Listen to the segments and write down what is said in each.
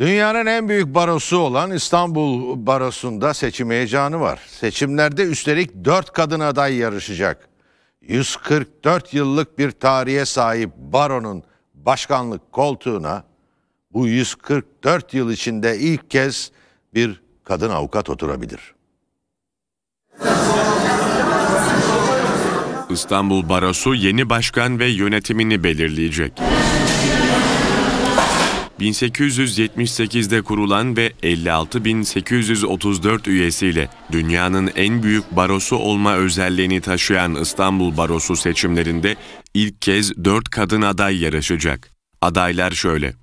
Dünyanın en büyük barosu olan İstanbul Barosu'nda seçim heyecanı var. Seçimlerde üstelik 4 kadın aday yarışacak. 144 yıllık bir tarihe sahip baronun başkanlık koltuğuna bu 144 yıl içinde ilk kez bir kadın avukat oturabilir. İstanbul Barosu yeni başkan ve yönetimini belirleyecek. 1878'de kurulan ve 56.834 üyesiyle dünyanın en büyük barosu olma özelliğini taşıyan İstanbul Barosu seçimlerinde ilk kez 4 kadın aday yarışacak. Adaylar şöyle.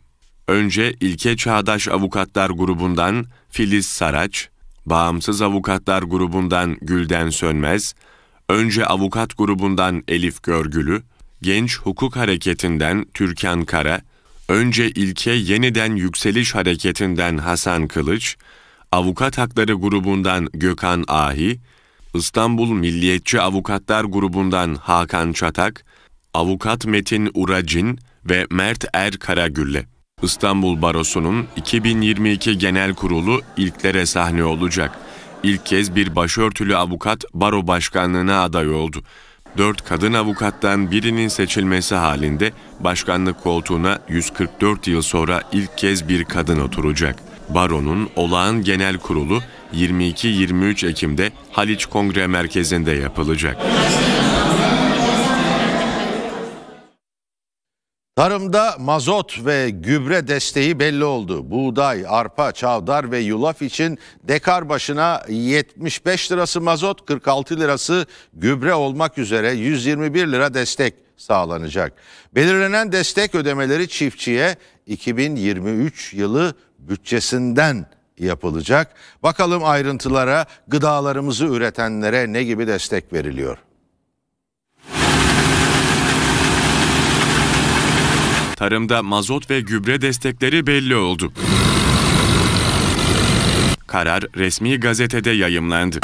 Önce İlke Çağdaş Avukatlar grubundan Filiz Saraç, Bağımsız Avukatlar grubundan Gülden Sönmez, önce avukat grubundan Elif Görgülü, Genç Hukuk Hareketi'nden Türkan Kara, önce ilke yeniden yükseliş hareketinden Hasan Kılıç, Avukat Hakları grubundan Gökhan Ahi, İstanbul Milliyetçi Avukatlar grubundan Hakan Çatak, Avukat Metin Uracin ve Mert Er Karagülle. İstanbul Barosu'nun 2022 Genel Kurulu ilklere sahne olacak. İlk kez bir başörtülü avukat baro başkanlığına aday oldu. 4 kadın avukattan birinin seçilmesi halinde başkanlık koltuğuna 144 yıl sonra ilk kez bir kadın oturacak. Baron'un olağan genel kurulu 22-23 Ekim'de Haliç Kongre Merkezi'nde yapılacak. Tarımda mazot ve gübre desteği belli oldu. Buğday, arpa, çavdar ve yulaf için dekar başına 75 lirası mazot, 46 lirası gübre olmak üzere 121 lira destek sağlanacak. Belirlenen destek ödemeleri çiftçiye 2023 yılı bütçesinden yapılacak. Bakalım ayrıntılara gıdalarımızı üretenlere ne gibi destek veriliyor? tarımda mazot ve gübre destekleri belli oldu. Karar resmi gazetede yayımlandı.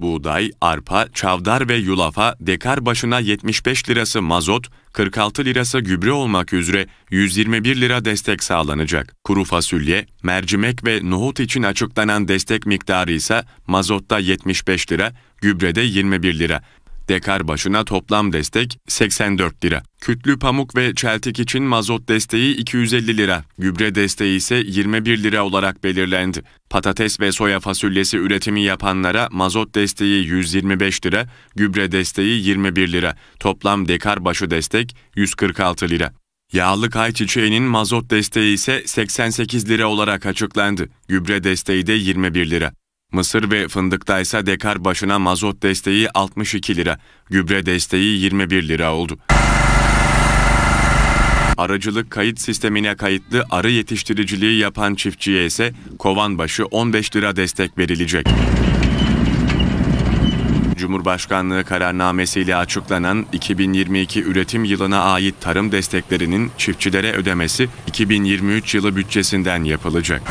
Buğday, arpa, çavdar ve yulafa dekar başına 75 lirası mazot, 46 lirası gübre olmak üzere 121 lira destek sağlanacak. Kuru fasulye, mercimek ve nohut için açıklanan destek miktarı ise mazotta 75 lira, gübrede 21 lira, Dekar başına toplam destek 84 lira. Kütlü pamuk ve çeltik için mazot desteği 250 lira, gübre desteği ise 21 lira olarak belirlendi. Patates ve soya fasulyesi üretimi yapanlara mazot desteği 125 lira, gübre desteği 21 lira. Toplam dekar başı destek 146 lira. Yağlı ayçiçeğinin mazot desteği ise 88 lira olarak açıklandı. Gübre desteği de 21 lira. Mısır ve fındıkta ise dekar başına mazot desteği 62 lira, gübre desteği 21 lira oldu. Aracılık kayıt sistemine kayıtlı arı yetiştiriciliği yapan çiftçiye ise kovan başı 15 lira destek verilecek. Cumhurbaşkanlığı kararnamesiyle açıklanan 2022 üretim yılına ait tarım desteklerinin çiftçilere ödemesi 2023 yılı bütçesinden yapılacak.